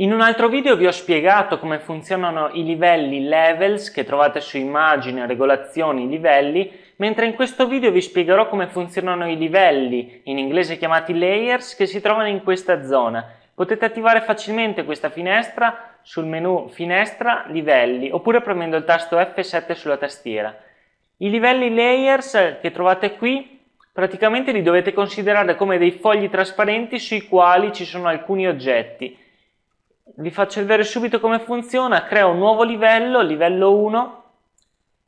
In un altro video vi ho spiegato come funzionano i livelli levels che trovate su immagine, regolazioni, livelli, mentre in questo video vi spiegherò come funzionano i livelli, in inglese chiamati layers, che si trovano in questa zona. Potete attivare facilmente questa finestra sul menu finestra livelli oppure premendo il tasto F7 sulla tastiera. I livelli layers che trovate qui praticamente li dovete considerare come dei fogli trasparenti sui quali ci sono alcuni oggetti vi faccio vedere subito come funziona, creo un nuovo livello, livello 1,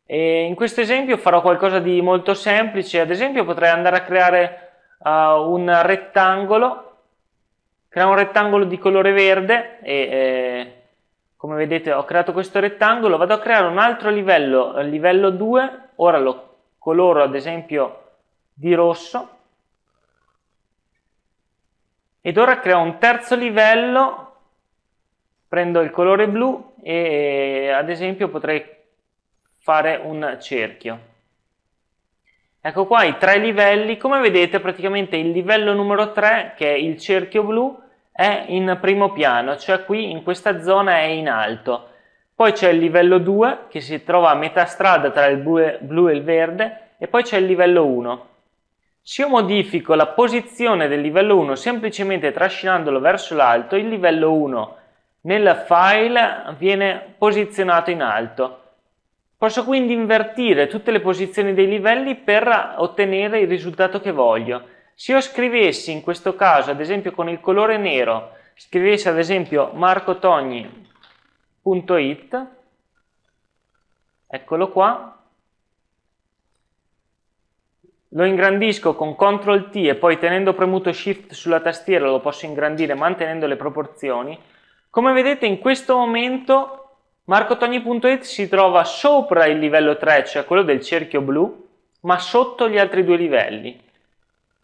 e in questo esempio farò qualcosa di molto semplice, ad esempio potrei andare a creare uh, un rettangolo, creare un rettangolo di colore verde e eh, come vedete ho creato questo rettangolo, vado a creare un altro livello, livello 2, ora lo coloro ad esempio di rosso, ed ora creo un terzo livello prendo il colore blu e ad esempio potrei fare un cerchio ecco qua i tre livelli come vedete praticamente il livello numero 3 che è il cerchio blu è in primo piano cioè qui in questa zona è in alto poi c'è il livello 2 che si trova a metà strada tra il blu e il verde e poi c'è il livello 1 se io modifico la posizione del livello 1 semplicemente trascinandolo verso l'alto il livello 1 nel file viene posizionato in alto. Posso quindi invertire tutte le posizioni dei livelli per ottenere il risultato che voglio. Se io scrivessi in questo caso, ad esempio con il colore nero, scrivessi ad esempio marcotogni.it, eccolo qua, lo ingrandisco con CTRL T e poi tenendo premuto SHIFT sulla tastiera lo posso ingrandire mantenendo le proporzioni, come vedete in questo momento marcotogni.it si trova sopra il livello 3, cioè quello del cerchio blu, ma sotto gli altri due livelli.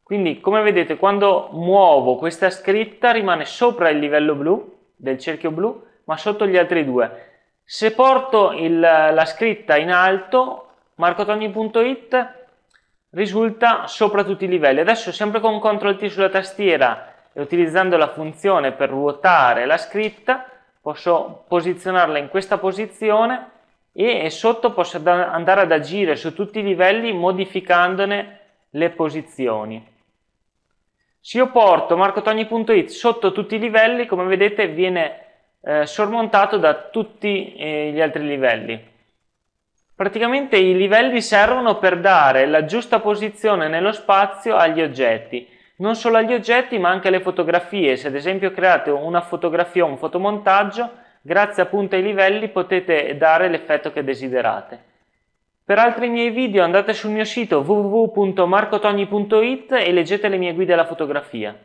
Quindi come vedete quando muovo questa scritta rimane sopra il livello blu, del cerchio blu, ma sotto gli altri due. Se porto il, la scritta in alto, marcotogni.it risulta sopra tutti i livelli. Adesso sempre con CTRL T sulla tastiera e utilizzando la funzione per ruotare la scritta posso posizionarla in questa posizione e sotto posso andare ad agire su tutti i livelli modificandone le posizioni. Se io porto marcotogni.it sotto tutti i livelli, come vedete viene eh, sormontato da tutti eh, gli altri livelli. Praticamente i livelli servono per dare la giusta posizione nello spazio agli oggetti non solo agli oggetti ma anche alle fotografie. Se ad esempio create una fotografia o un fotomontaggio, grazie appunto ai livelli potete dare l'effetto che desiderate. Per altri miei video andate sul mio sito www.marcotogni.it e leggete le mie guide alla fotografia.